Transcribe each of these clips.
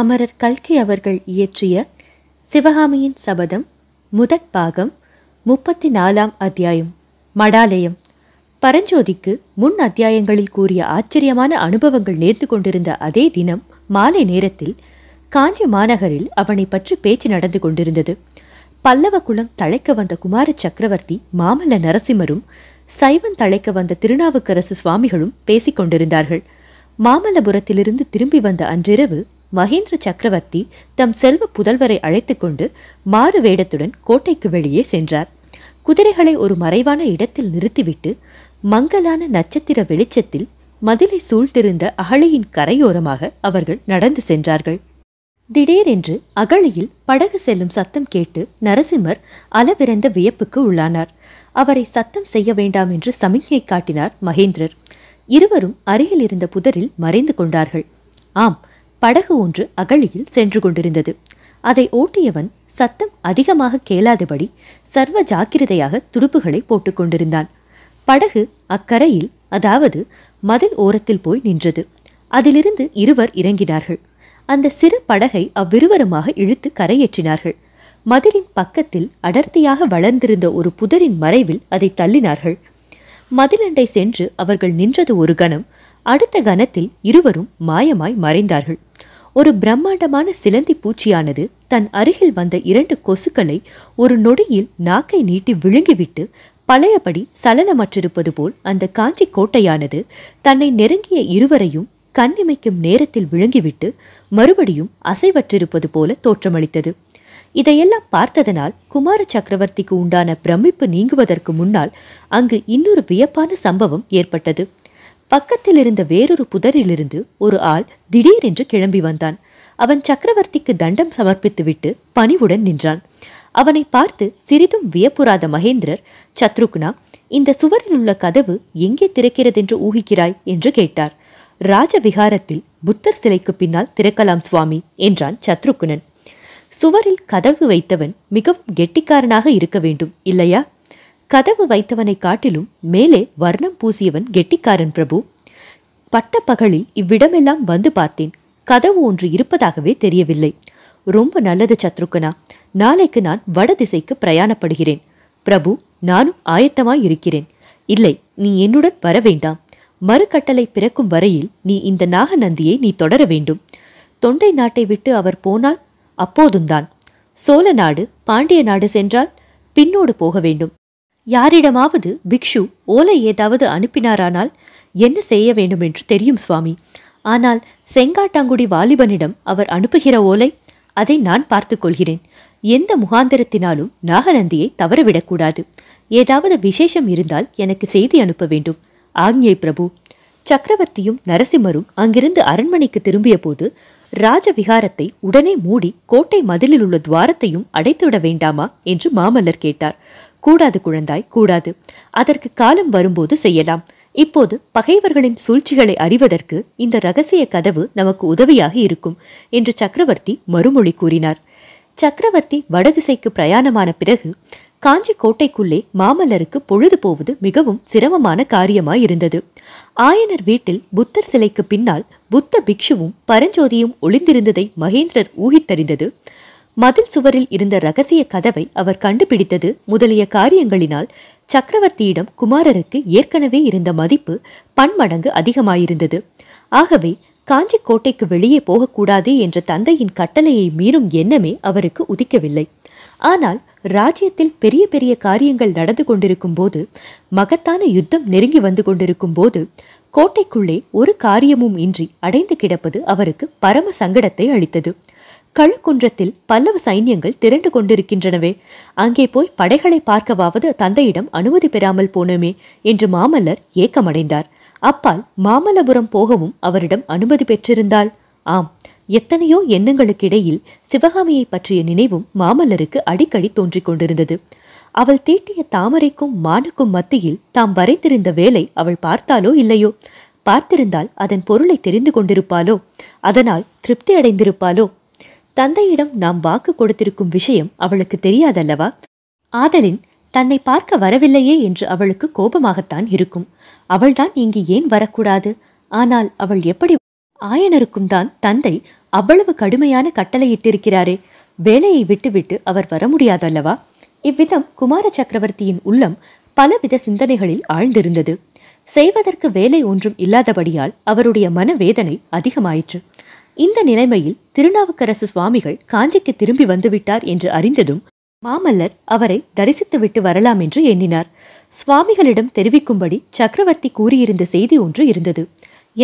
அமரர் கல்கி அவர்கள் இயற்றிய சிவகாமியின் சபதம் முதற் பாகம் முப்பத்தி நாலாம் அத்தியாயம் மடாலயம் பரஞ்சோதிக்கு முன் அத்தியாயங்களில் கூறிய ஆச்சரியமான அனுபவங்கள் நேர்ந்து கொண்டிருந்த அதே தினம் மாலை நேரத்தில் காஞ்சி மாநகரில் அவனை பற்றி பேச்சு நடந்து கொண்டிருந்தது பல்லவ குளம் தழைக்க வந்த குமார சக்கரவர்த்தி மாமல்ல நரசிம்மரும் சைவன் தழைக்க வந்த திருநாவுக்கரசு சுவாமிகளும் பேசிக் கொண்டிருந்தார்கள் மாமல்லபுரத்திலிருந்து திரும்பி வந்த அன்றிரவு மகேந்திர சக்கரவர்த்தி தம் செல்வ புதல்வரை அழைத்துக்கொண்டு கொண்டு மாறு வேடத்துடன் கோட்டைக்கு வெளியே சென்றார் குதிரைகளை ஒரு மறைவான இடத்தில் நிறுத்திவிட்டு மங்கலான நட்சத்திர வெளிச்சத்தில் மதிலை சூழ்ந்திருந்த அகழியின் கரையோரமாக அவர்கள் நடந்து சென்றார்கள் திடீரென்று அகழியில் படகு செல்லும் சத்தம் கேட்டு நரசிம்மர் அளவிறந்த வியப்புக்கு உள்ளானார் அவரை சத்தம் செய்ய வேண்டாம் என்று சமிக்ஞை காட்டினார் மகேந்திரர் இருவரும் அருகில் இருந்த புதரில் மறைந்து கொண்டார்கள் ஆம் படகு ஒன்று அகழியில் சென்று கொண்டிருந்தது அதை ஓட்டியவன் சத்தம் அதிகமாக கேளாதபடி சர்வ ஜாக்கிரதையாக துடுப்புகளை போட்டுக்கொண்டிருந்தான் படகு அக்கரையில் அதாவது மதில் ஓரத்தில் போய் நின்றது அதிலிருந்து இருவர் இறங்கினார்கள் அந்த சிறு படகை அவ்விருவருமாக இழுத்து கரையேற்றினார்கள் மதிலின் பக்கத்தில் அடர்த்தியாக வளர்ந்திருந்த ஒரு புதரின் மறைவில் அதை தள்ளினார்கள் மதிலண்டை சென்று அவர்கள் நின்றது ஒரு கணம் அடுத்த கணத்தில் இருவரும் மாயமாய் மறைந்தார்கள் ஒரு பிரம்மாண்டமான சிலந்தி பூச்சியானது தன் அருகில் வந்த இரண்டு கொசுக்களை ஒரு நொடியில் நாக்கை நீட்டி விழுங்கிவிட்டு பழையபடி சலனமற்றிருப்பது போல் அந்த காஞ்சி கோட்டையானது தன்னை நெருங்கிய இருவரையும் கண்ணிமைக்கும் நேரத்தில் விழுங்கிவிட்டு மறுபடியும் அசைவற்றிருப்பது போல தோற்றமளித்தது இதையெல்லாம் பார்த்ததனால் குமார சக்கரவர்த்திக்கு உண்டான பிரமிப்பு நீங்குவதற்கு முன்னால் அங்கு இன்னொரு வியப்பான சம்பவம் ஏற்பட்டது பக்கத்தில் இருந்த வேறொரு புதரிலிருந்து ஒரு ஆள் திடீரென்று கிளம்பி வந்தான் அவன் சக்கரவர்த்திக்கு தண்டம் சமர்ப்பித்துவிட்டு பணிவுடன் நின்றான் அவனை பார்த்து சிறிதும் வியப்புறாத மகேந்திரர் சத்ருக்னா இந்த சுவரில் உள்ள கதவு எங்கே திறக்கிறதென்று ஊகிக்கிறாய் என்று கேட்டார் ராஜவிகாரத்தில் புத்தர் சிலைக்கு பின்னால் திறக்கலாம் சுவாமி என்றான் சத்ருக்னன் சுவரில் கதவு வைத்தவன் மிகவும் கெட்டிக்காரனாக இருக்க வேண்டும் இல்லையா கதவு வைத்தவனை காட்டிலும் மேலே வர்ணம் பூசியவன் கெட்டிக்காரன் பிரபு பட்ட பகலில் இவ்விடமெல்லாம் வந்து பார்த்தேன் கதவு ஒன்று இருப்பதாகவே தெரியவில்லை ரொம்ப நல்லது சத்ருக்கனா நாளைக்கு நான் வட திசைக்கு பிரயாணப்படுகிறேன் பிரபு நானும் ஆயத்தமாய் இருக்கிறேன் இல்லை நீ என்னுடன் வர வேண்டாம் மறுக்கட்டளை பிறக்கும் வரையில் நீ இந்த நாகநந்தியை நீ தொடர வேண்டும் தொண்டை நாட்டை விட்டு அவர் போனால் அப்போதும்தான் சோழ நாடு பாண்டிய நாடு சென்றால் பின்னோடு போக வேண்டும் யாரிடமாவது பிக்ஷு ஓலை ஏதாவது அனுப்பினாரானால் என்ன செய்ய வேண்டும் என்று தெரியும் சுவாமி ஆனால் செங்காட்டாங்குடி வாலிபனிடம் அவர் அனுப்புகிற ஓலை அதை நான் பார்த்து கொள்கிறேன் எந்த முகாந்திரத்தினாலும் நாகநந்தியை தவறவிடக்கூடாது ஏதாவது விசேஷம் இருந்தால் எனக்கு செய்தி அனுப்ப வேண்டும் ஆக்ஞை பிரபு சக்கரவர்த்தியும் நரசிம்மரும் அங்கிருந்து அரண்மனைக்கு திரும்பிய போது ராஜவிகாரத்தை உடனே மூடி கோட்டை மதிலில் உள்ள துவாரத்தையும் அடைத்துவிட வேண்டாமா என்று மாமல்லர் கேட்டார் கூடாது குழந்தாய் கூடாது அதற்கு காலம் வரும்போது செய்யலாம் இப்போது பகைவர்களின் சூழ்ச்சிகளை அறிவதற்கு இந்த ரகசிய கதவு நமக்கு உதவியாக இருக்கும் என்று சக்கரவர்த்தி மறுமொழி கூறினார் சக்கரவர்த்தி வடதிசைக்கு பிரயாணமான பிறகு காஞ்சி கோட்டைக்குள்ளே மாமல்லருக்கு பொழுது போவது மிகவும் சிரமமான காரியமாய் இருந்தது ஆயனர் வீட்டில் புத்தர் சிலைக்கு பின்னால் புத்த பிக்ஷுவும் பரஞ்சோதியும் ஒளிந்திருந்ததை மகேந்திரர் ஊகித்தறிந்தது மதில் சுவரில் இருந்த ரகசிய கதவை அவர் கண்டுபிடித்தது முதலிய காரியங்களினால் சக்கரவர்த்தியிடம் குமாரருக்கு ஏற்கனவே இருந்த மதிப்பு பன்மடங்கு அதிகமாயிருந்தது ஆகவே காஞ்சி கோட்டைக்கு வெளியே போகக்கூடாது என்ற தந்தையின் கட்டளையை மீறும் எண்ணமே அவருக்கு உதிக்கவில்லை ஆனால் ராஜ்யத்தில் பெரிய பெரிய காரியங்கள் நடந்து கொண்டிருக்கும் போது மகத்தான யுத்தம் நெருங்கி வந்து கொண்டிருக்கும் போது கோட்டைக்குள்ளே ஒரு காரியமும் இன்றி அடைந்து கிடப்பது அவருக்கு பரம சங்கடத்தை அளித்தது களக்குன்றத்தில் பல்லவ சைன்யங்கள் திரண்டு கொண்டிருக்கின்றனவே அங்கே போய் படைகளை பார்க்கவாவது தந்தையிடம் அனுமதி பெறாமல் போனோமே என்று மாமல்லர் ஏக்கமடைந்தார் அப்பால் மாமல்லபுரம் போகவும் அவரிடம் அனுமதி பெற்றிருந்தாள் ஆம் எத்தனையோ எண்ணங்களுக்கிடையில் சிவகாமியை பற்றிய நினைவும் மாமல்லருக்கு அடிக்கடி தோன்றிக் கொண்டிருந்தது அவள் தீட்டிய தாமரைக்கும் மானுக்கும் மத்தியில் தாம் வரைந்திருந்த வேலை அவள் பார்த்தாலோ இல்லையோ பார்த்திருந்தால் அதன் பொருளை தெரிந்து கொண்டிருப்பாளோ அதனால் திருப்தி அடைந்திருப்பாளோ தந்தையிடம் நாம் வாக்கு கொடுத்திருக்கும் விஷயம் அவளுக்கு தெரியாதல்லவா ஆதலின் தன்னை பார்க்க வரவில்லையே என்று அவளுக்கு கோபமாகத்தான் இருக்கும் அவள்தான் இங்கு ஏன் வரக்கூடாது ஆனால் அவள் எப்படி ஆயனருக்கும் தான் தந்தை அவ்வளவு கடுமையான கட்டளையிட்டிருக்கிறாரே வேலையை விட்டுவிட்டு அவர் வர முடியாதல்லவா இவ்விதம் குமார சக்கரவர்த்தியின் உள்ளம் பலவித சிந்தனைகளில் ஆழ்ந்திருந்தது செய்வதற்கு வேலை ஒன்றும் இல்லாதபடியால் அவருடைய மனவேதனை அதிகமாயிற்று இந்த நிலைமையில் திருநாவுக்கரசு சுவாமிகள் காஞ்சிக்கு திரும்பி வந்துவிட்டார் என்று அறிந்ததும் மாமல்லர் அவரை தரிசித்துவிட்டு வரலாம் என்று எண்ணினார் சுவாமிகளிடம் தெரிவிக்கும்படி சக்கரவர்த்தி கூறியிருந்த செய்தி ஒன்று இருந்தது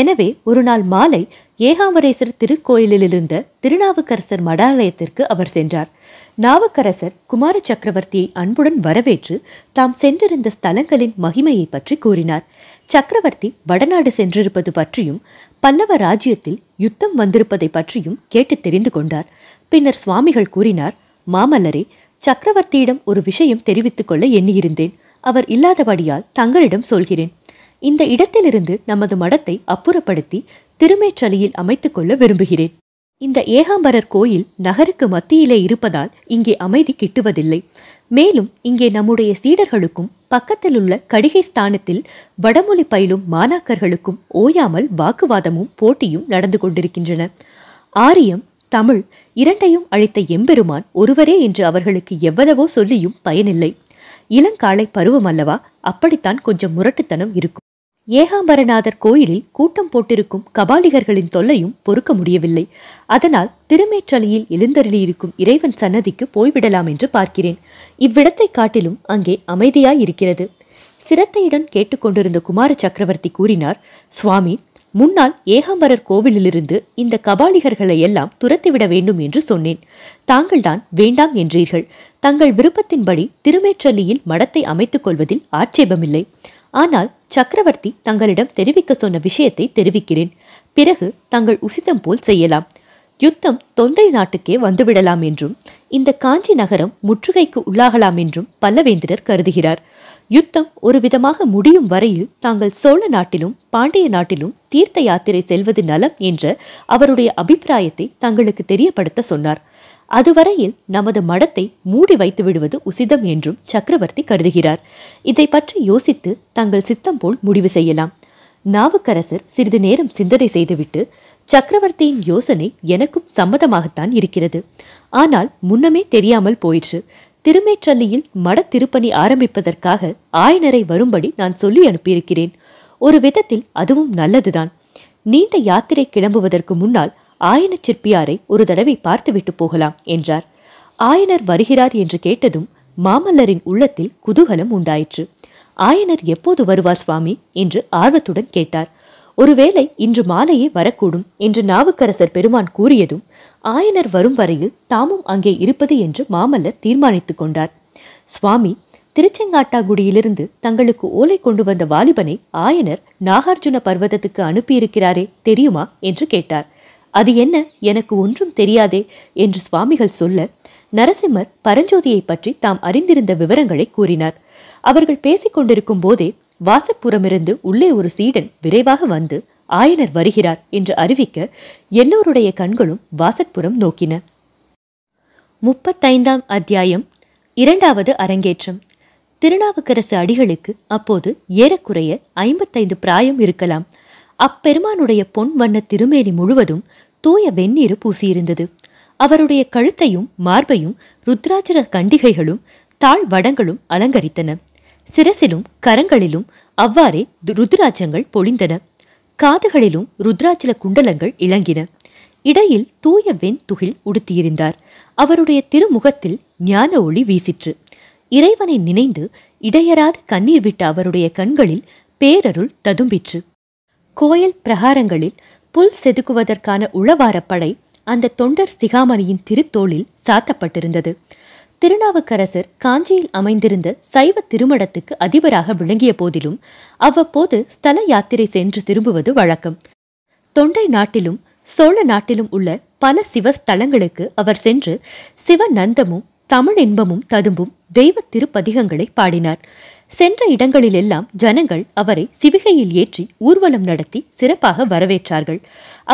எனவே ஒருநாள் மாலை ஏகாம்பரேசர் திருக்கோயிலிலிருந்த திருநாவுக்கரசர் மடாலயத்திற்கு அவர் சென்றார் நாவுக்கரசர் குமார சக்கரவர்த்தியை அன்புடன் வரவேற்று தாம் சென்றிருந்த ஸ்தலங்களின் மகிமையை பற்றி கூறினார் சக்கரவர்த்தி வடநாடு சென்றிருப்பது பற்றியும் பல்லவ ராஜ்யத்தில் யுத்தம் வந்திருப்பதை பற்றியும் கேட்டு தெரிந்து கொண்டார் பின்னர் சுவாமிகள் கூறினார் மாமல்லரே சக்கரவர்த்தியிடம் ஒரு விஷயம் தெரிவித்துக் கொள்ள எண்ணியிருந்தேன் அவர் இல்லாதபடியால் தங்களிடம் சொல்கிறேன் இந்த இடத்திலிருந்து நமது மடத்தை அப்புறப்படுத்தி திருமேற்றலியில் அமைத்துக்கொள்ள விரும்புகிறேன் இந்த ஏகாம்பரர் கோயில் நகருக்கு மத்தியிலே இருப்பதால் இங்கே அமைதி கிட்டுவதில்லை மேலும் இங்கே நம்முடைய சீடர்களுக்கும் பக்கத்தில் உள்ள கடிகை ஸ்தானத்தில் வடமொழி பயிலும் மாணாக்கர்களுக்கும் ஓயாமல் வாக்குவாதமும் போட்டியும் நடந்து கொண்டிருக்கின்றன ஆரியம் தமிழ் இரண்டையும் அழித்த எம்பெருமான் ஒருவரே என்று அவர்களுக்கு எவ்வளவோ சொல்லியும் பயனில்லை இளங்காலை பருவம் அல்லவா அப்படித்தான் கொஞ்சம் முரட்டுத்தனம் இருக்கும் ஏகாம்பரநாதர் கோயிலில் கூட்டம் போட்டிருக்கும் கபாலிகர்களின் தொல்லையும் பொறுக்க முடியவில்லை அதனால் திருமேற்றலியில் எழுந்தருளியிருக்கும் இறைவன் சன்னதிக்கு போய்விடலாம் என்று பார்க்கிறேன் இவ்விடத்தை காட்டிலும் அங்கே அமைதியாய் இருக்கிறது சிரத்தையுடன் கேட்டுக்கொண்டிருந்த குமார சக்கரவர்த்தி கூறினார் சுவாமி முன்னால் ஏகாம்பரர் கோவிலிலிருந்து இந்த கபாலிகர்களை எல்லாம் துரத்திவிட வேண்டும் என்று சொன்னேன் தாங்கள்தான் வேண்டாம் என்றீர்கள் தங்கள் விருப்பத்தின்படி திருமேற்றலியில் மடத்தை அமைத்துக் கொள்வதில் ஆட்சேபமில்லை ஆனால் சக்கரவர்த்தி தங்களிடம் தெரிவிக்க சொன்ன விஷயத்தை தெரிவிக்கிறேன் பிறகு தங்கள் உசிதம் போல் செய்யலாம் யுத்தம் தொண்டை நாட்டுக்கே வந்துவிடலாம் என்றும் இந்த காஞ்சி நகரம் முற்றுகைக்கு உள்ளாகலாம் என்றும் பல்லவேந்திரர் கருதுகிறார் யுத்தம் ஒரு விதமாக முடியும் வரையில் தாங்கள் சோழ நாட்டிலும் பாண்டிய நாட்டிலும் தீர்த்த யாத்திரை செல்வது நலம் என்ற அவருடைய அபிப்பிராயத்தை தங்களுக்கு தெரியப்படுத்த சொன்னார் அதுவரையில் நமது மடத்தை மூடி வைத்து விடுவது உசிதம் என்றும் சக்கரவர்த்தி கருதுகிறார் இதை பற்றி யோசித்து தங்கள் சித்தம் போல் முடிவு செய்யலாம் நாவுக்கரசர் சிறிது நேரம் சிந்தனை செய்துவிட்டு சக்கரவர்த்தியின் யோசனை எனக்கும் சம்மதமாகத்தான் இருக்கிறது ஆனால் முன்னமே தெரியாமல் போயிற்று திருமேற்றல்லியில் மட திருப்பணி ஆரம்பிப்பதற்காக ஆயனரை வரும்படி நான் சொல்லி அனுப்பியிருக்கிறேன் ஒரு விதத்தில் அதுவும் நல்லதுதான் நீண்ட யாத்திரை கிளம்புவதற்கு முன்னால் ஆயன சிற்பியாரை ஒரு தடவை பார்த்துவிட்டு போகலாம் என்றார் ஆயனர் வருகிறார் என்று கேட்டதும் மாமல்லரின் உள்ளத்தில் குதூகலம் உண்டாயிற்று ஆயனர் எப்போது வருவார் சுவாமி என்று ஆர்வத்துடன் கேட்டார் ஒருவேளை இன்று மாலையே வரக்கூடும் என்று நாவுக்கரசர் பெருமான் கூறியதும் ஆயனர் வரும் வரையில் தாமும் அங்கே இருப்பது என்று மாமல்லர் தீர்மானித்துக் கொண்டார் சுவாமி திருச்செங்காட்டாங்குடியிலிருந்து தங்களுக்கு ஓலை கொண்டு வந்த வாலிபனை ஆயனர் நாகார்ஜுன பர்வதத்துக்கு அனுப்பியிருக்கிறாரே தெரியுமா என்று கேட்டார் அது என்ன எனக்கு ஒன்றும் தெரியாதே என்று சுவாமிகள் சொல்ல நரசிம்மர் பரஞ்சோதியை பற்றி தாம் அறிந்திருந்த விவரங்களை கூறினார் அவர்கள் பேசிக் கொண்டிருக்கும் போதே வாசப்புறமிருந்து உள்ளே ஒரு சீடன் விரைவாக வந்து ஆயனர் வருகிறார் என்று அறிவிக்க எல்லோருடைய கண்களும் வாசற்புறம் நோக்கின முப்பத்தைந்தாம் அத்தியாயம் இரண்டாவது அரங்கேற்றம் திருநாவுக்கரசு அடிகளுக்கு அப்போது ஏறக்குறைய ஐம்பத்தைந்து பிராயம் இருக்கலாம் அப்பெருமானுடைய பொன் வண்ண திருமேனி முழுவதும் தூய வெந்நீர் பூசியிருந்தது அவருடைய கழுத்தையும் மார்பையும் ருத்ராட்சர கண்டிகைகளும் தாழ் வடங்களும் அலங்கரித்தன சிரசிலும் கரங்களிலும் அவ்வாறே ருத்ராட்சங்கள் பொழிந்தன காதுகளிலும் ருத்ராட்சல குண்டலங்கள் இளங்கின இடையில் தூய வெண் துகில் உடுத்தியிருந்தார் அவருடைய திருமுகத்தில் ஞான ஒளி வீசிற்று இறைவனை நினைந்து இடையராது கண்ணீர் விட்ட அவருடைய கண்களில் பேரருள் ததும்பிற்று கோயில் பிரகாரங்களில் புல் செதுக்குவதற்கான உளவாரப்படை அந்த தொண்டர் சிகாமணியின் திருத்தோளில் சாத்தப்பட்டிருந்தது திருநாவுக்கரசர் காஞ்சியில் அமைந்திருந்த சைவ திருமடத்துக்கு அதிபராக விளங்கிய போதிலும் அவ்வப்போது ஸ்தல யாத்திரை சென்று திரும்புவது வழக்கம் தொண்டை நாட்டிலும் சோழ நாட்டிலும் உள்ள பல சிவ ஸ்தலங்களுக்கு அவர் சென்று சிவ நந்தமும் தமிழ் இன்பமும் ததும்பும் தெய்வ திருப்பதிகங்களை பாடினார் சென்ற இடங்களிலெல்லாம் ஜனங்கள் அவரை சிவிகையில் ஏற்றி ஊர்வலம் நடத்தி சிறப்பாக வரவேற்றார்கள்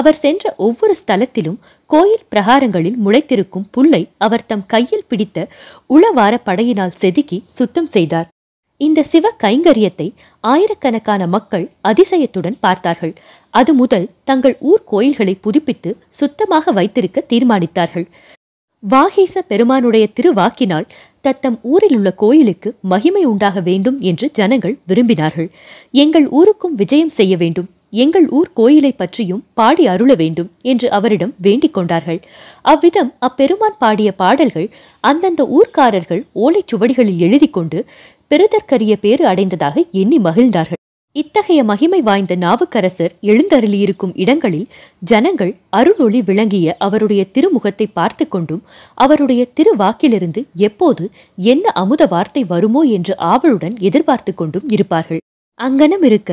அவர் சென்ற ஒவ்வொரு ஸ்தலத்திலும் கோயில் பிரகாரங்களில் முளைத்திருக்கும் புல்லை அவர் தம் கையில் பிடித்த உளவார படையினால் செதுக்கி சுத்தம் செய்தார் இந்த சிவ கைங்கரியத்தை ஆயிரக்கணக்கான மக்கள் அதிசயத்துடன் பார்த்தார்கள் அது முதல் தங்கள் ஊர் கோயில்களை புதுப்பித்து சுத்தமாக வைத்திருக்க தீர்மானித்தார்கள் வாகீச பெருமானுடைய திருவாக்கினால் தத்தம் ஊரில் உள்ள கோயிலுக்கு மகிமை உண்டாக வேண்டும் என்று ஜனங்கள் விரும்பினார்கள் எங்கள் ஊருக்கும் விஜயம் செய்ய வேண்டும் எங்கள் ஊர் கோயிலை பற்றியும் பாடி அருள வேண்டும் என்று அவரிடம் வேண்டிக் கொண்டார்கள் அவ்விதம் அப்பெருமான் பாடிய பாடல்கள் அந்தந்த ஊர்க்காரர்கள் ஓலைச்சுவடிகளில் எழுதி கொண்டு பெருதற்கரிய பேறு அடைந்ததாக எண்ணி மகிழ்ந்தார்கள் இத்தகைய மகிமை வாய்ந்த நாவுக்கரசர் எழுந்தருளியிருக்கும் இடங்களில் ஜனங்கள் அருளொளி விளங்கிய அவருடைய திருமுகத்தை பார்த்து கொண்டும் அவருடைய திருவாக்கிலிருந்து எப்போது என்ன அமுத வார்த்தை வருமோ என்று ஆவலுடன் எதிர்பார்த்து கொண்டும் இருப்பார்கள் அங்கனம் இருக்க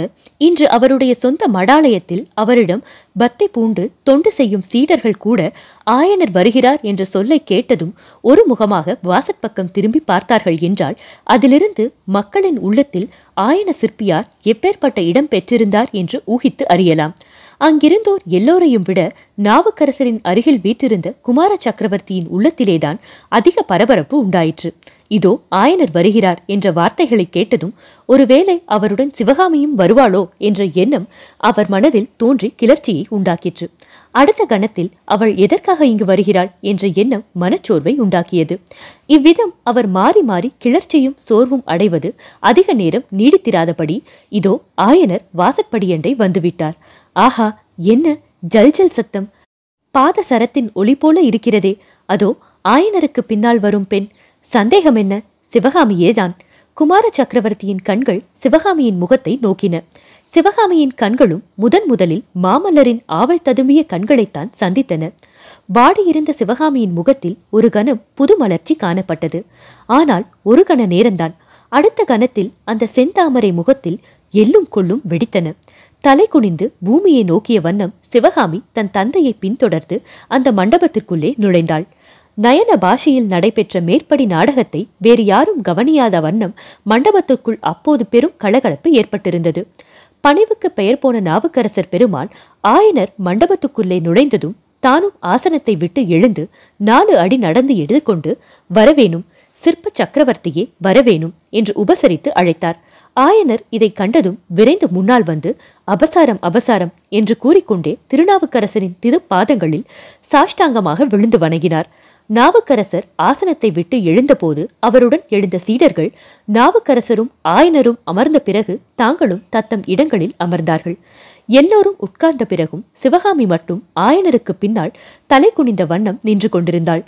இன்று அவருடைய சொந்த மடாலயத்தில் அவரிடம் பத்தை பூண்டு தொண்டு செய்யும் சீடர்கள் கூட ஆயனர் வருகிறார் என்ற சொல்லை கேட்டதும் ஒரு முகமாக வாசற்பக்கம் திரும்பி பார்த்தார்கள் என்றால் அதிலிருந்து மக்களின் உள்ளத்தில் ஆயன சிற்பியார் எப்பேற்பட்ட இடம் பெற்றிருந்தார் என்று ஊகித்து அறியலாம் அங்கிருந்தோர் எல்லோரையும் விட நாவுக்கரசரின் அருகில் வீற்றிருந்த குமார சக்கரவர்த்தியின் உள்ளத்திலேதான் அதிக பரபரப்பு உண்டாயிற்று இதோ ஆயனர் வருகிறார் என்ற வார்த்தைகளை கேட்டதும் ஒருவேளை அவருடன் சிவகாமியும் வருவாளோ என்ற எண்ணம் அவர் மனதில் தோன்றி கிளர்ச்சியை உண்டாக்கிற்று அடுத்த கணத்தில் அவள் எதற்காக இங்கு வருகிறாள் என்ற எண்ணம் மனச்சோர்வை உண்டாக்கியது இவ்விதம் அவர் மாறி மாறி கிளர்ச்சியும் சோர்வும் அடைவது அதிக நேரம் நீடித்திராதபடி இதோ ஆயனர் வாசற்படியண்டை வந்துவிட்டார் ஆஹா என்ன ஜல்ஜல் சத்தம் பாத சரத்தின் ஒளி போல இருக்கிறதே அதோ ஆயனருக்கு பின்னால் வரும் பெண் சந்தேகம் என்ன சிவகாமியேதான் குமார சக்கரவர்த்தியின் கண்கள் சிவகாமியின் முகத்தை நோக்கின சிவகாமியின் கண்களும் முதன் முதலில் மாமல்லரின் ஆவல் ததும்பிய கண்களைத்தான் சந்தித்தன வாடியிருந்த சிவகாமியின் முகத்தில் ஒரு கணம் புது மலர்ச்சி காணப்பட்டது ஆனால் ஒரு கண நேரம்தான் அடுத்த கணத்தில் அந்த செந்தாமரை முகத்தில் எல்லும் கொள்ளும் வெடித்தன தலை குனிந்து பூமியை நோக்கிய வண்ணம் சிவகாமி தன் தந்தையை பின்தொடர்ந்து அந்த மண்டபத்திற்குள்ளே நுழைந்தாள் நயன பாஷையில் நடைபெற்ற மேற்படி நாடகத்தை வேறு யாரும் கவனியாத வண்ணம் மண்டபத்துக்குள் அப்போது பெரும் கலகலப்பு ஏற்பட்டிருந்தது பணிவுக்கு பெயர் போன நாவுக்கரசர் பெருமான் ஆயனர் மண்டபத்துக்குள்ளே நுழைந்ததும் தானும் ஆசனத்தை விட்டு எழுந்து நாலு அடி நடந்து கொண்டு வரவேணும் சிற்ப சக்கரவர்த்தியே வரவேணும் என்று உபசரித்து அழைத்தார் ஆயனர் இதை கண்டதும் விரைந்து முன்னால் வந்து அபசாரம் அபசாரம் என்று கூறிக்கொண்டே திருநாவுக்கரசரின் திரு பாதங்களில் சாஷ்டாங்கமாக விழுந்து வணங்கினார் நாவுக்கரசர் ஆசனத்தை விட்டு எழுந்தபோது அவருடன் எழுந்த சீடர்கள் நாவுக்கரசரும் ஆயனரும் அமர்ந்த பிறகு தாங்களும் தத்தம் இடங்களில் அமர்ந்தார்கள் எல்லோரும் உட்கார்ந்த பிறகும் சிவகாமி மட்டும் ஆயனருக்கு பின்னால் தலை குனிந்த வண்ணம் நின்று கொண்டிருந்தாள்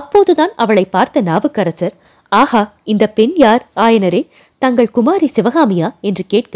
அப்போதுதான் அவளை பார்த்த நாவுக்கரசர் ஆஹா இந்த பெண் யார் ஆயனரே தங்கள் குமாரி சிவகாமியா என்று கேட்க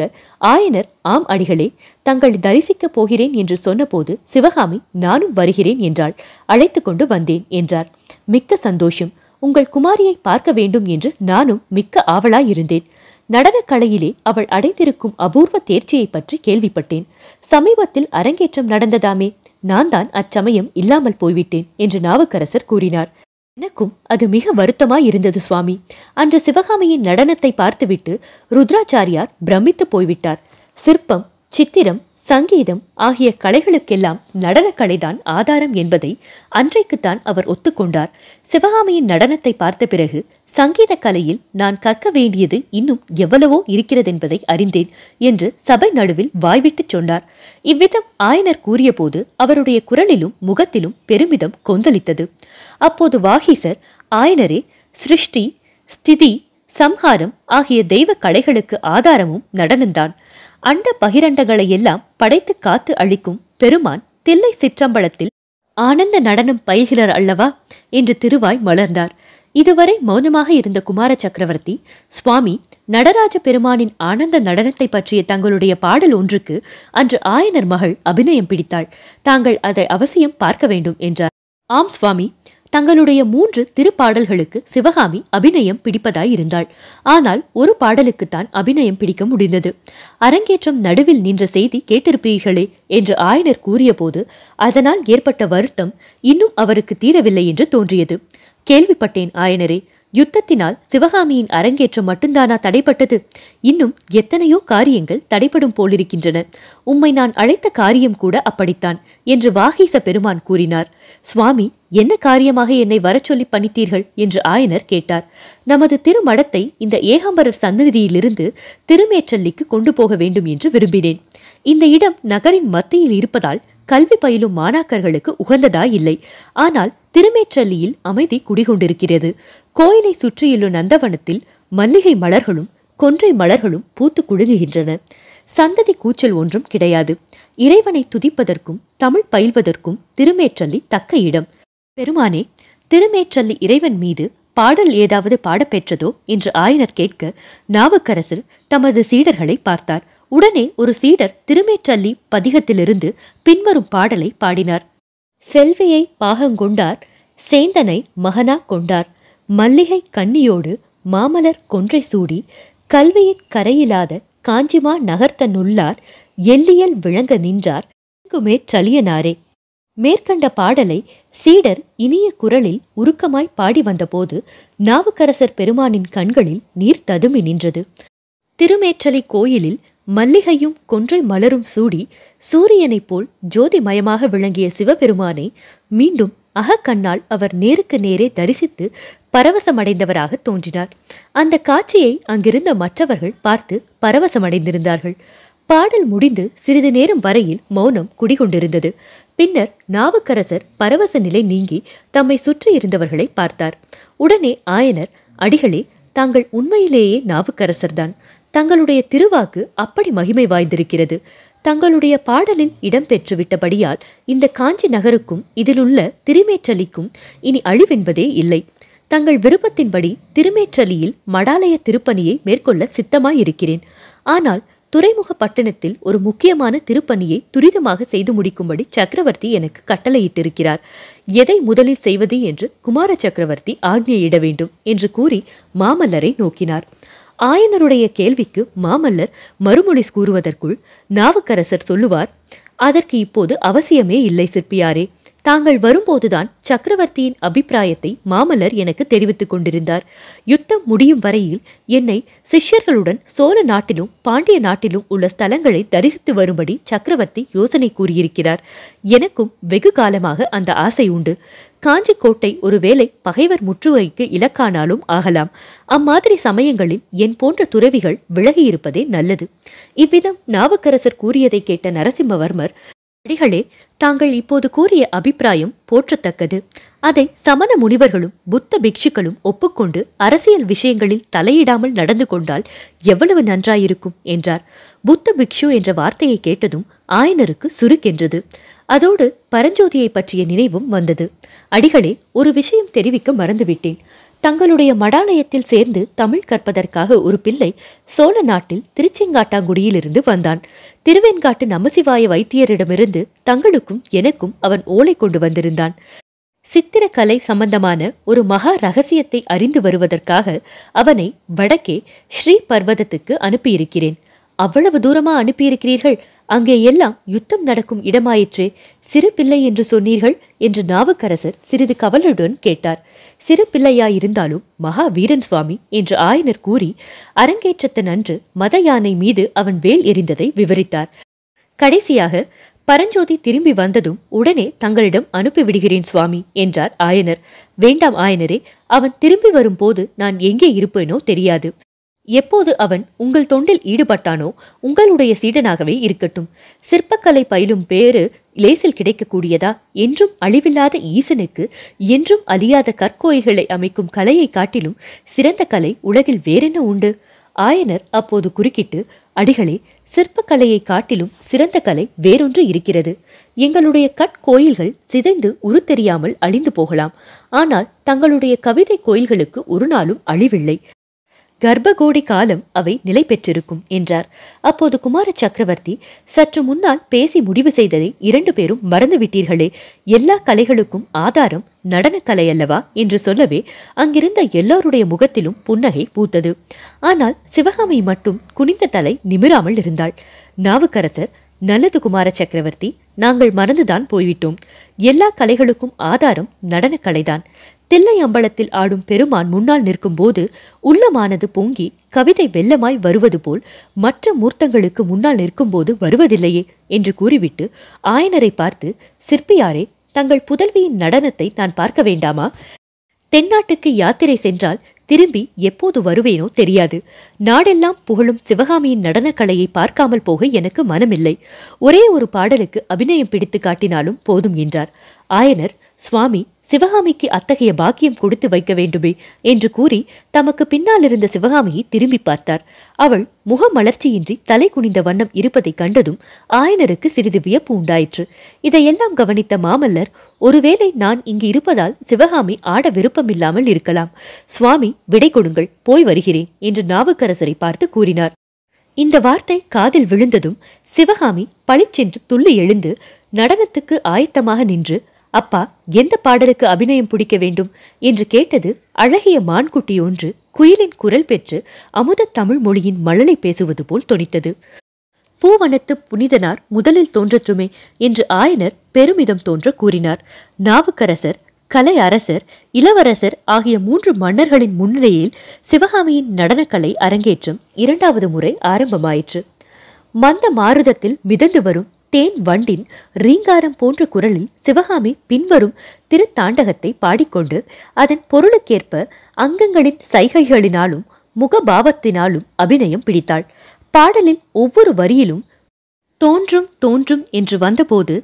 ஆயனர் ஆம் அடிகளே தங்கள் தரிசிக்கப் போகிறேன் என்று சொன்னபோது சிவகாமி நானும் வருகிறேன் என்றாள் அழைத்து கொண்டு வந்தேன் என்றார் மிக்க சந்தோஷம் உங்கள் குமாரியை பார்க்க வேண்டும் என்று நானும் மிக்க ஆவலாயிருந்தேன் நடனக் கலையிலே அவள் அடைந்திருக்கும் அபூர்வ தேர்ச்சியை பற்றி கேள்விப்பட்டேன் சமீபத்தில் அரங்கேற்றம் நடந்ததாமே நான் தான் அச்சமயம் இல்லாமல் போய்விட்டேன் என்று நாவுக்கரசர் கூறினார் எனக்கும் அது மிக வருத்தமாய் இருந்தது சுவாமி அன்று சிவகாமியின் நடனத்தை பார்த்துவிட்டு ருத்ராச்சாரியார் பிரமித்து போய்விட்டார் சிற்பம் சித்திரம் சங்கீதம் ஆகிய கலைகளுக்கெல்லாம் நடனக்கலைதான் ஆதாரம் என்பதை அன்றைக்குத்தான் அவர் ஒத்துக்கொண்டார் சிவகாமியின் நடனத்தை பார்த்த பிறகு சங்கீத கலையில் நான் கற்க வேண்டியது இன்னும் எவ்வளவோ இருக்கிறதென்பதை அறிந்தேன் என்று சபை நடுவில் வாய்விட்டுச் சொன்னார் இவ்விதம் ஆயனர் கூறியபோது அவருடைய குரலிலும் முகத்திலும் பெருமிதம் கொந்தளித்தது அப்போது வாகீசர் ஆயனரே சிருஷ்டி ஸ்திதி சம்ஹாரம் ஆகிய தெய்வ கலைகளுக்கு ஆதாரமும் நடனந்தான் அண்ட பகிரண்டங்களை எல்லாம் படைத்து காத்து அழிக்கும் பெருமான் தில்லை சிற்றம்பலத்தில் ஆனந்த நடனம் பயில்கிறார் அல்லவா என்று திருவாய் மலர்ந்தார் இதுவரை மௌனமாக இருந்த குமார சக்கரவர்த்தி சுவாமி நடராஜ பெருமானின் ஆனந்த நடனத்தை பற்றிய தங்களுடைய பாடல் ஒன்றுக்கு அன்று ஆயனர் மகள் அபிநயம் பிடித்தாள் தாங்கள் அதை அவசியம் பார்க்க வேண்டும் என்றார் ஆம் சுவாமி தங்களுடைய மூன்று திருப்பாடல்களுக்கு சிவகாமி அபிநயம் பிடிப்பதாய் இருந்தாள் ஆனால் ஒரு பாடலுக்குத்தான் அபிநயம் பிடிக்க முடிந்தது அரங்கேற்றம் நடுவில் நின்ற செய்தி கேட்டிருப்பீர்களே என்று ஆயனர் கூறியபோது அதனால் ஏற்பட்ட வருத்தம் இன்னும் அவருக்கு தீரவில்லை என்று தோன்றியது கேள்விப்பட்டேன் ஆயனரே யுத்தத்தினால் சிவகாமியின் அரங்கேற்றம் மட்டும்தானா தடைப்பட்டது இன்னும் எத்தனையோ காரியங்கள் தடைப்படும் போலிருக்கின்றன உம்மை நான் அழைத்த காரியம் கூட அப்படித்தான் என்று வாகீச பெருமான் கூறினார் சுவாமி என்ன காரியமாக என்னை வரச்சொல்லி சொல்லி பணித்தீர்கள் என்று ஆயனர் கேட்டார் நமது திருமடத்தை இந்த ஏகாம்பரர் சந்நிதியிலிருந்து திருமேற்றல்லிக்கு கொண்டு போக வேண்டும் என்று விரும்பினேன் இந்த இடம் நகரின் மத்தியில் இருப்பதால் கல்வி பயிலும் மாணாக்கர்களுக்கு உகந்ததா இல்லை ஆனால் திருமேற்றல்லியில் அமைதி குடிகொண்டிருக்கிறது கோயிலை சுற்றியுள்ள நந்தவனத்தில் மல்லிகை மலர்களும் கொன்றை மலர்களும் பூத்து குழுங்குகின்றன சந்ததி கூச்சல் ஒன்றும் கிடையாது இறைவனை துதிப்பதற்கும் தமிழ் பயில்வதற்கும் திருமேற்றல்லி தக்க இடம் பெருமானே திருமேற்றல்லி இறைவன் மீது பாடல் ஏதாவது பாடப்பெற்றதோ என்று ஆயனர் கேட்க நாவுக்கரசர் தமது சீடர்களை பார்த்தார் உடனே ஒரு சீடர் திருமேற்றல்லி பதிகத்திலிருந்து பின்வரும் பாடலை பாடினார் செல்வியை பாகங்கொண்டார் சேந்தனை மகனா கொண்டார் மல்லிகை கண்ணியோடு மாமலர் கொன்றை சூடி கல்வியின் கரையிலாத காஞ்சிமா நகர்த்த நுள்ளார் எல்லியல் விளங்க நின்றார் சலியனாரே மேற்கண்ட பாடலை சீடர் இனிய குரலில் உருக்கமாய் பாடி வந்தபோது நாவுக்கரசர் பெருமானின் கண்களில் நீர் ததுமி நின்றது திருமேற்றலை கோயிலில் மல்லிகையும் கொன்றை மலரும் சூடி சூரியனைப் போல் ஜோதிமயமாக விளங்கிய சிவபெருமானை மீண்டும் அகக்கண்ணால் அவர் நேருக்கு நேரே தரிசித்து பரவசமடைந்தவராக தோன்றினார் அந்த காட்சியை அங்கிருந்த மற்றவர்கள் பார்த்து பரவசமடைந்திருந்தார்கள் பாடல் முடிந்து சிறிது நேரம் வரையில் மௌனம் குடிகொண்டிருந்தது பின்னர் நாவுக்கரசர் பரவச நிலை நீங்கி தம்மை சுற்றி இருந்தவர்களை பார்த்தார் உடனே ஆயனர் அடிகளே தாங்கள் உண்மையிலேயே நாவுக்கரசர்தான் தங்களுடைய திருவாக்கு அப்படி மகிமை வாய்ந்திருக்கிறது தங்களுடைய பாடலில் இடம்பெற்று விட்டபடியால் இந்த காஞ்சி நகருக்கும் இதிலுள்ள திருமேற்றலிக்கும் இனி அழிவென்பதே இல்லை தங்கள் விருப்பத்தின்படி திருமேற்றலியில் மடாலய திருப்பணியை மேற்கொள்ள சித்தமாயிருக்கிறேன் ஆனால் துறைமுக பட்டணத்தில் ஒரு முக்கியமான திருப்பணியை துரிதமாக செய்து முடிக்கும்படி சக்கரவர்த்தி எனக்கு கட்டளையிட்டிருக்கிறார் எதை முதலில் செய்வது என்று குமார சக்கரவர்த்தி ஆக்ஞையிட வேண்டும் என்று கூறி மாமல்லரை நோக்கினார் ஆயனருடைய கேள்விக்கு மாமல்லர் மறுமொழி கூறுவதற்குள் நாவுக்கரசர் சொல்லுவார் அதற்கு இப்போது அவசியமே இல்லை சிற்பியாரே தாங்கள் வரும்போதுதான் சக்கரவர்த்தியின் அபிப்பிராயத்தை மாமல்லர் எனக்கு தெரிவித்துக் கொண்டிருந்தார் யுத்தம் முடியும் வரையில் என்னை சிஷ்யர்களுடன் சோழ நாட்டிலும் பாண்டிய நாட்டிலும் உள்ள ஸ்தலங்களை தரிசித்து வரும்படி சக்கரவர்த்தி யோசனை கூறியிருக்கிறார் எனக்கும் வெகு காலமாக அந்த ஆசை உண்டு காஞ்சி கோட்டை ஒருவேளை பகைவர் முற்றுகைக்கு இலக்கானாலும் ஆகலாம் அம்மாதிரி சமயங்களில் என் போன்ற துறவிகள் விலகியிருப்பதே நல்லது இவ்விதம் நாவுக்கரசர் கூறியதை கேட்ட நரசிம்மவர்மர் அடிகளே தாங்கள் இப்போது கூறிய அபிப்பிராயம் போற்றத்தக்கது அதை சமண முனிவர்களும் புத்த பிக்ஷுக்களும் ஒப்புக்கொண்டு அரசியல் விஷயங்களில் தலையிடாமல் நடந்து கொண்டால் எவ்வளவு நன்றாயிருக்கும் என்றார் புத்த பிக்ஷு என்ற வார்த்தையை கேட்டதும் ஆயனருக்கு சுருக்கென்றது அதோடு பரஞ்சோதியை பற்றிய நினைவும் வந்தது அடிகளே ஒரு விஷயம் தெரிவிக்க மறந்துவிட்டேன் தங்களுடைய மடாலயத்தில் சேர்ந்து தமிழ் கற்பதற்காக ஒரு பிள்ளை சோழ நாட்டில் திருச்செங்காட்டாங்குடியிலிருந்து வந்தான் திருவெண்காட்டு நமசிவாய வைத்தியரிடமிருந்து தங்களுக்கும் எனக்கும் அவன் ஓலை கொண்டு வந்திருந்தான் சித்திரக்கலை சம்பந்தமான ஒரு மகா ரகசியத்தை அறிந்து வருவதற்காக அவனை வடக்கே ஸ்ரீ பர்வதத்துக்கு அனுப்பியிருக்கிறேன் அவ்வளவு தூரமா அனுப்பியிருக்கிறீர்கள் அங்கே எல்லாம் யுத்தம் நடக்கும் இடமாயிற்றே சிறு பிள்ளை என்று சொன்னீர்கள் என்று நாவுக்கரசர் சிறிது கவலையுடன் கேட்டார் சிறு பிள்ளையாயிருந்தாலும் மகாவீரன் சுவாமி என்று ஆயனர் கூறி அரங்கேற்றத்தின் அன்று மத யானை மீது அவன் வேல் எறிந்ததை விவரித்தார் கடைசியாக பரஞ்சோதி திரும்பி வந்ததும் உடனே தங்களிடம் அனுப்பிவிடுகிறேன் சுவாமி என்றார் ஆயனர் வேண்டாம் ஆயனரே அவன் திரும்பி வரும்போது நான் எங்கே இருப்பேனோ தெரியாது எப்போது அவன் உங்கள் தொண்டில் ஈடுபட்டானோ உங்களுடைய சீடனாகவே இருக்கட்டும் சிற்பக்கலை பயிலும் பேறு லேசில் கிடைக்கக்கூடியதா என்றும் அழிவில்லாத ஈசனுக்கு என்றும் அழியாத கற்கோயில்களை அமைக்கும் கலையை காட்டிலும் சிறந்த கலை உலகில் வேறென்ன உண்டு ஆயனர் அப்போது குறுக்கிட்டு அடிகளே சிற்பக்கலையை காட்டிலும் சிறந்த கலை வேறொன்று இருக்கிறது எங்களுடைய கட்கோயில்கள் சிதைந்து உருத்தெரியாமல் அழிந்து போகலாம் ஆனால் தங்களுடைய கவிதை கோயில்களுக்கு ஒரு நாளும் அழிவில்லை கர்ப்பகோடி காலம் அவை நிலை பெற்றிருக்கும் என்றார் அப்போது குமார சக்கரவர்த்தி சற்று முன்னால் பேசி முடிவு செய்ததை இரண்டு பேரும் மறந்துவிட்டீர்களே எல்லா கலைகளுக்கும் ஆதாரம் நடனக்கலை அல்லவா என்று சொல்லவே அங்கிருந்த எல்லோருடைய முகத்திலும் புன்னகை பூத்தது ஆனால் சிவகாமி மட்டும் குனிந்த தலை நிமிராமல் இருந்தாள் நாவுக்கரசர் நல்லது குமார சக்கரவர்த்தி நாங்கள் மறந்துதான் போய்விட்டோம் எல்லா கலைகளுக்கும் ஆதாரம் நடனக்கலைதான் தில்லை அம்பலத்தில் ஆடும் பெருமான் முன்னால் நிற்கும்போது உள்ளமானது பொங்கி கவிதை வெள்ளமாய் வருவது போல் மற்ற மூர்த்தங்களுக்கு முன்னால் நிற்கும்போது வருவதில்லையே என்று கூறிவிட்டு ஆயனரை பார்த்து சிற்பியாரே தங்கள் புதல்வியின் நடனத்தை நான் பார்க்க வேண்டாமா தென்னாட்டுக்கு யாத்திரை சென்றால் திரும்பி எப்போது வருவேனோ தெரியாது நாடெல்லாம் புகழும் சிவகாமியின் நடனக்கலையை பார்க்காமல் போக எனக்கு மனமில்லை ஒரே ஒரு பாடலுக்கு அபிநயம் பிடித்து காட்டினாலும் போதும் என்றார் ஆயனர் சுவாமி சிவகாமிக்கு அத்தகைய பாக்கியம் கொடுத்து வைக்க வேண்டுமே என்று கூறி தமக்கு பின்னால் இருந்த சிவகாமியை திரும்பி பார்த்தார் அவள் முகமலர்ச்சியின்றி தலை குனிந்த வண்ணம் இருப்பதை கண்டதும் ஆயனருக்கு சிறிது வியப்பு உண்டாயிற்று இதையெல்லாம் கவனித்த மாமல்லர் ஒருவேளை நான் இங்கு இருப்பதால் சிவகாமி ஆட விருப்பமில்லாமல் இருக்கலாம் சுவாமி விடை கொடுங்கள் போய் வருகிறேன் என்று நாவுக்கரசரை பார்த்து கூறினார் இந்த வார்த்தை காதில் விழுந்ததும் சிவகாமி பளிச்சென்று துள்ளி எழுந்து நடனத்துக்கு ஆயத்தமாக நின்று அப்பா எந்த பாடலுக்கு அபிநயம் பிடிக்க வேண்டும் என்று கேட்டது அழகிய மான்குட்டி ஒன்று குயிலின் குரல் பெற்று அமுத தமிழ் மொழியின் மழலை பேசுவது போல் தொனித்தது பூவனத்து புனிதனார் முதலில் தோன்றத்துமே என்று ஆயனர் பெருமிதம் தோன்ற கூறினார் நாவுக்கரசர் கலை அரசர் இளவரசர் ஆகிய மூன்று மன்னர்களின் முன்னிலையில் சிவகாமியின் நடனக்கலை அரங்கேற்றம் இரண்டாவது முறை ஆரம்பமாயிற்று மந்த மாறுதத்தில் மிதந்து வரும் தேன் வண்டின் ரீங்காரம் போன்ற குரலில் சிவகாமி பின்வரும் திருத்தாண்டகத்தை பாடிக்கொண்டு அதன் பொருளுக்கேற்ப அங்கங்களின் சைகைகளினாலும் முகபாவத்தினாலும் அபிநயம் பிடித்தாள் பாடலின் ஒவ்வொரு வரியிலும் தோன்றும் தோன்றும் என்று வந்தபோது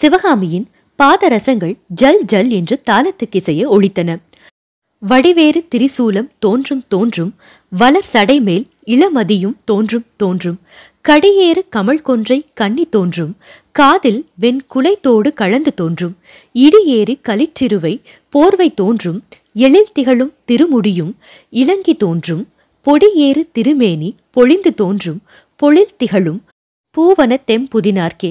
சிவகாமியின் பாதரசங்கள் ஜல் ஜல் என்று தாளத்துக்கிசைய ஒழித்தன வடிவேறு திரிசூலம் தோன்றும் தோன்றும் வளர் சடைமேல் இளமதியும் தோன்றும் தோன்றும் கடியேறு கமல் கொன்றை கண்ணி தோன்றும் காதில் வெண் குலைத்தோடு கலந்து தோன்றும் இடியேறி களிற்றிருவை போர்வை தோன்றும் எழில் திகழும் திருமுடியும் இலங்கி தோன்றும் பொடியேறு திருமேனி பொழிந்து தோன்றும் பொழில் திகழும் பூவன தெம்புதினார்கே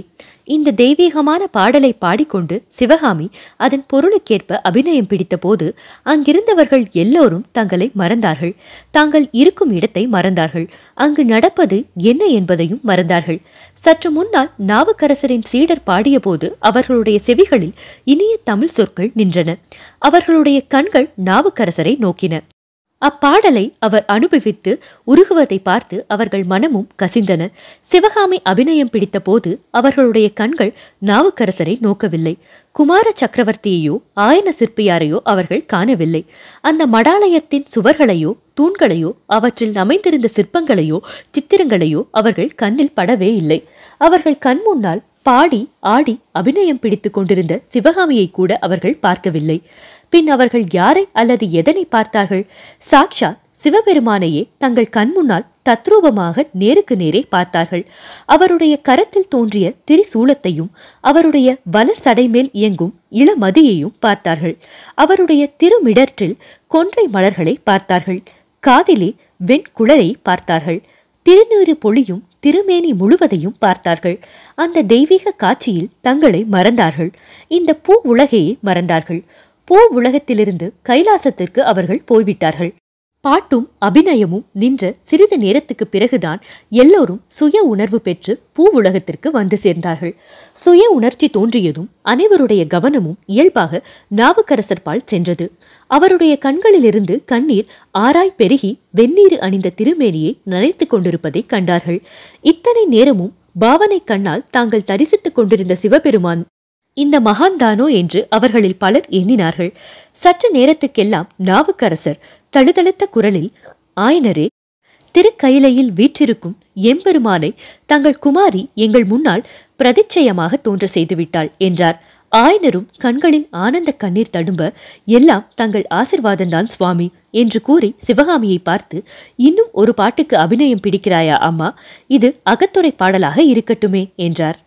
இந்த தெய்வீகமான பாடலை பாடிக்கொண்டு சிவகாமி அதன் பொருளுக்கேற்ப அபிநயம் பிடித்தபோது அங்கிருந்தவர்கள் எல்லோரும் தங்களை மறந்தார்கள் தாங்கள் இருக்கும் இடத்தை மறந்தார்கள் அங்கு நடப்பது என்ன என்பதையும் மறந்தார்கள் சற்று முன்னால் நாவுக்கரசரின் சீடர் பாடியபோது அவர்களுடைய செவிகளில் இனிய தமிழ் சொற்கள் நின்றன அவர்களுடைய கண்கள் நாவுக்கரசரை நோக்கின அப்பாடலை அவர் அனுபவித்து உருகுவதை பார்த்து அவர்கள் மனமும் கசிந்தன சிவகாமி அபிநயம் பிடித்த போது அவர்களுடைய கண்கள் நாவுக்கரசரை நோக்கவில்லை குமார சக்கரவர்த்தியையோ ஆயன சிற்பியாரையோ அவர்கள் காணவில்லை அந்த மடாலயத்தின் சுவர்களையோ தூண்களையோ அவற்றில் அமைந்திருந்த சிற்பங்களையோ சித்திரங்களையோ அவர்கள் கண்ணில் படவே இல்லை அவர்கள் கண் முன்னால் பாடி ஆடி அபிநயம் பிடித்து கொண்டிருந்த சிவகாமியை கூட அவர்கள் பார்க்கவில்லை பின் அவர்கள் யாரை அல்லது எதனை பார்த்தார்கள் சாக்ஷா சிவபெருமானையே தங்கள் கண்முன்னால் தத்ரூபமாக நேருக்கு நேரே பார்த்தார்கள் அவருடைய கரத்தில் தோன்றிய திரிசூலத்தையும் அவருடைய வளர் சடைமேல் இயங்கும் இளமதியையும் பார்த்தார்கள் அவருடைய திருமிடற்றில் கொன்றை மலர்களை பார்த்தார்கள் காதிலே வெண்குழலை பார்த்தார்கள் திருநீறு பொழியும் திருமேனி முழுவதையும் பார்த்தார்கள் அந்த தெய்வீக காட்சியில் தங்களை மறந்தார்கள் இந்த பூ உலகையே மறந்தார்கள் பூ உலகத்திலிருந்து கைலாசத்திற்கு அவர்கள் போய்விட்டார்கள் பாட்டும் அபிநயமும் நின்ற சிறிது நேரத்துக்கு பிறகுதான் எல்லோரும் சுய உணர்வு பெற்று பூ உலகத்திற்கு வந்து சேர்ந்தார்கள் சுய உணர்ச்சி தோன்றியதும் அனைவருடைய கவனமும் இயல்பாக நாவுக்கரசர்பால் சென்றது அவருடைய கண்களிலிருந்து கண்ணீர் ஆராய் பெருகி வெந்நீர் அணிந்த திருமேனியை நினைத்துக் கொண்டிருப்பதை கண்டார்கள் இத்தனை நேரமும் பாவனை கண்ணால் தாங்கள் தரிசித்துக் கொண்டிருந்த சிவபெருமான் இந்த மகான்தானோ என்று அவர்களில் பலர் எண்ணினார்கள் சற்று நேரத்துக்கெல்லாம் நாவுக்கரசர் தழுதழுத்த குரலில் ஆயனரே திருக்கயிலையில் வீற்றிருக்கும் எம்பெருமானை தங்கள் குமாரி எங்கள் முன்னால் பிரதிச்சயமாக தோன்ற செய்துவிட்டாள் என்றார் ஆயனரும் கண்களின் ஆனந்த கண்ணீர் தடும்ப எல்லாம் தங்கள் ஆசிர்வாதம்தான் சுவாமி என்று கூறி சிவகாமியை பார்த்து இன்னும் ஒரு பாட்டுக்கு அபிநயம் பிடிக்கிறாயா அம்மா இது அகத்துறை பாடலாக இருக்கட்டுமே என்றார்